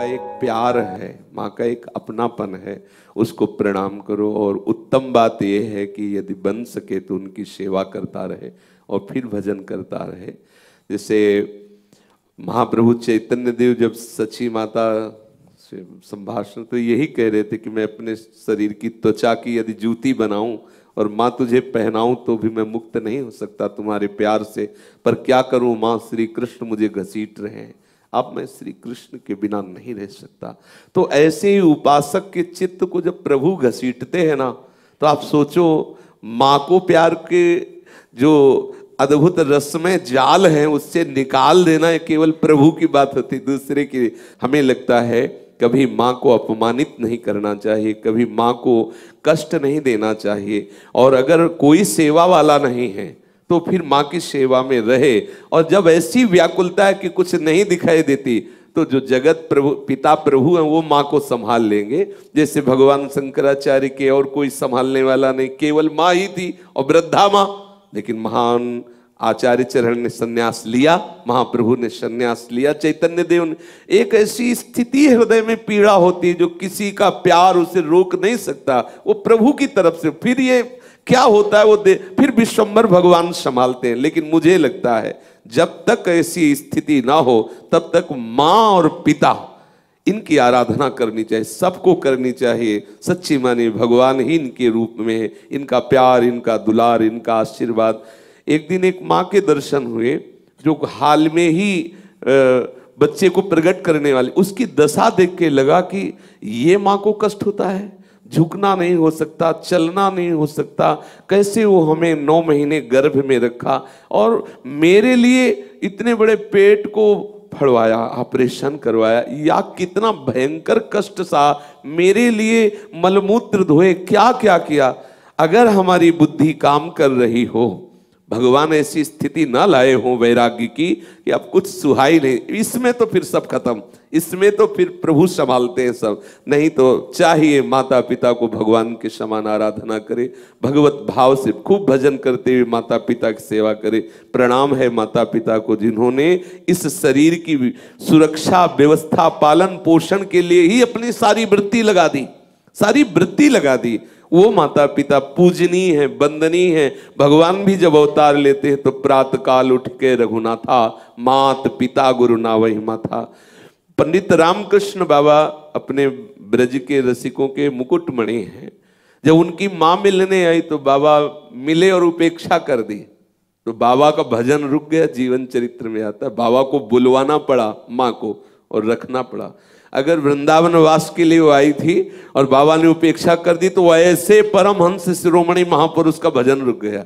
का एक प्यार है माँ का एक अपनापन है उसको प्रणाम करो और उत्तम बात यह है कि यदि बन सके तो उनकी सेवा करता रहे और फिर भजन करता रहे जैसे महाप्रभु चैतन्य देव जब सची माता से संभाषण तो यही कह रहे थे कि मैं अपने शरीर की त्वचा की यदि जूती बनाऊं और माँ तुझे पहनाऊं तो भी मैं मुक्त नहीं हो सकता तुम्हारे प्यार से पर क्या करूं माँ श्री कृष्ण मुझे घसीट रहे हैं अब मैं श्री कृष्ण के बिना नहीं रह सकता तो ऐसे ही उपासक के चित्त को जब प्रभु घसीटते हैं ना तो आप सोचो माँ को प्यार के जो अद्भुत रसमय जाल हैं उससे निकाल देना केवल प्रभु की बात होती दूसरे की हमें लगता है कभी माँ को अपमानित नहीं करना चाहिए कभी माँ को कष्ट नहीं देना चाहिए और अगर कोई सेवा वाला नहीं है तो फिर माँ की सेवा में रहे और जब ऐसी व्याकुलता है कि कुछ नहीं दिखाई देती तो जो जगत प्रभु पिता प्रभु हैं वो माँ को संभाल लेंगे जैसे भगवान शंकराचार्य के और कोई संभालने वाला नहीं केवल माँ ही थी और वृद्धा माँ लेकिन महान आचार्य चरण ने सन्यास लिया महाप्रभु ने सन्यास लिया चैतन्य देव ने एक ऐसी स्थिति हृदय में पीड़ा होती है जो किसी का प्यार उसे रोक नहीं सकता वो प्रभु की तरफ से फिर ये क्या होता है वो दे फिर विश्वम्बर भगवान संभालते हैं लेकिन मुझे लगता है जब तक ऐसी स्थिति ना हो तब तक माँ और पिता इनकी आराधना करनी चाहिए सबको करनी चाहिए सच्ची माने भगवान ही इनके रूप में है इनका प्यार इनका दुलार इनका आशीर्वाद एक दिन एक माँ के दर्शन हुए जो हाल में ही बच्चे को प्रकट करने वाले उसकी दशा देख के लगा कि ये माँ को कष्ट होता है झुकना नहीं हो सकता चलना नहीं हो सकता कैसे वो हमें नौ महीने गर्भ में रखा और मेरे लिए इतने बड़े पेट को फड़वाया ऑपरेशन करवाया या कितना भयंकर कष्ट सा मेरे लिए मलमूत्र धोए क्या क्या किया अगर हमारी बुद्धि काम कर रही हो भगवान ऐसी स्थिति ना लाए हों वैराग्य की कि अब कुछ सुहाई नहीं इसमें तो फिर सब खत्म इसमें तो फिर प्रभु संभालते हैं सब नहीं तो चाहिए माता पिता को भगवान के समान आराधना करे भगवत भाव से खूब भजन करते हुए माता पिता की सेवा करे प्रणाम है माता पिता को जिन्होंने इस शरीर की सुरक्षा व्यवस्था पालन पोषण के लिए ही अपनी सारी वृत्ति लगा दी सारी वृत्ति लगा दी वो माता पिता पूजनीय है बंदनीय है भगवान भी जब अवतार लेते हैं तो प्रात काल उठ के रघुनाथा मात पिता गुरु ना वही माथा पंडित रामकृष्ण बाबा अपने ब्रज के रसिकों के मुकुटमणि हैं जब उनकी माँ मिलने आई तो बाबा मिले और उपेक्षा कर दी तो बाबा का भजन रुक गया जीवन चरित्र में आता बाबा को बुलवाना पड़ा माँ को और रखना पड़ा अगर वृंदावन वास के लिए वो आई थी और बाबा ने उपेक्षा कर दी तो ऐसे परमहंस शिरोमणि महापुरुष का भजन रुक गया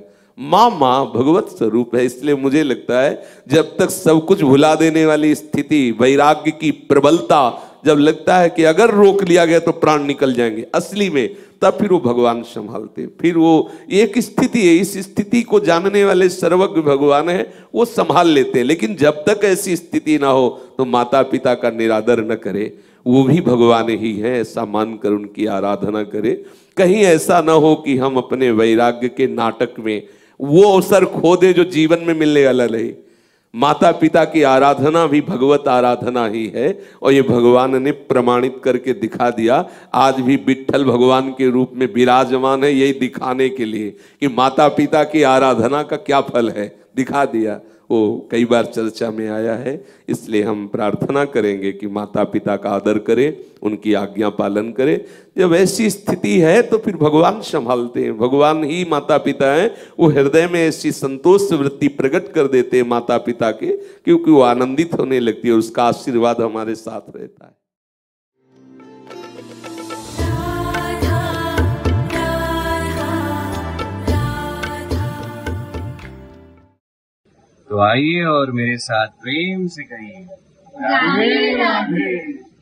माँ माँ भगवत स्वरूप है इसलिए मुझे लगता है जब तक सब कुछ भुला देने वाली स्थिति वैराग्य की प्रबलता जब लगता है कि अगर रोक लिया गया तो प्राण निकल जाएंगे असली में तब फिर वो भगवान संभालते फिर वो एक स्थिति है इस स्थिति को जानने वाले सर्वज्ञ भगवान है वो संभाल लेते हैं लेकिन जब तक ऐसी स्थिति ना हो तो माता पिता का निरादर न करे वो भी भगवान ही है ऐसा मानकर उनकी आराधना करे कहीं ऐसा ना हो कि हम अपने वैराग्य के नाटक में वो अवसर खो दे जो जीवन में मिलने वाला नहीं माता पिता की आराधना भी भगवत आराधना ही है और ये भगवान ने प्रमाणित करके दिखा दिया आज भी विट्ठल भगवान के रूप में विराजमान है यही दिखाने के लिए कि माता पिता की आराधना का क्या फल है दिखा दिया वो कई बार चर्चा में आया है इसलिए हम प्रार्थना करेंगे कि माता पिता का आदर करें उनकी आज्ञा पालन करें जब ऐसी स्थिति है तो फिर भगवान संभालते हैं भगवान ही माता पिता हैं वो हृदय में ऐसी संतोष वृत्ति प्रकट कर देते हैं माता पिता के क्योंकि वो आनंदित होने लगती है और उसका आशीर्वाद हमारे साथ रहता है तो आइए और मेरे साथ प्रेम से कहिए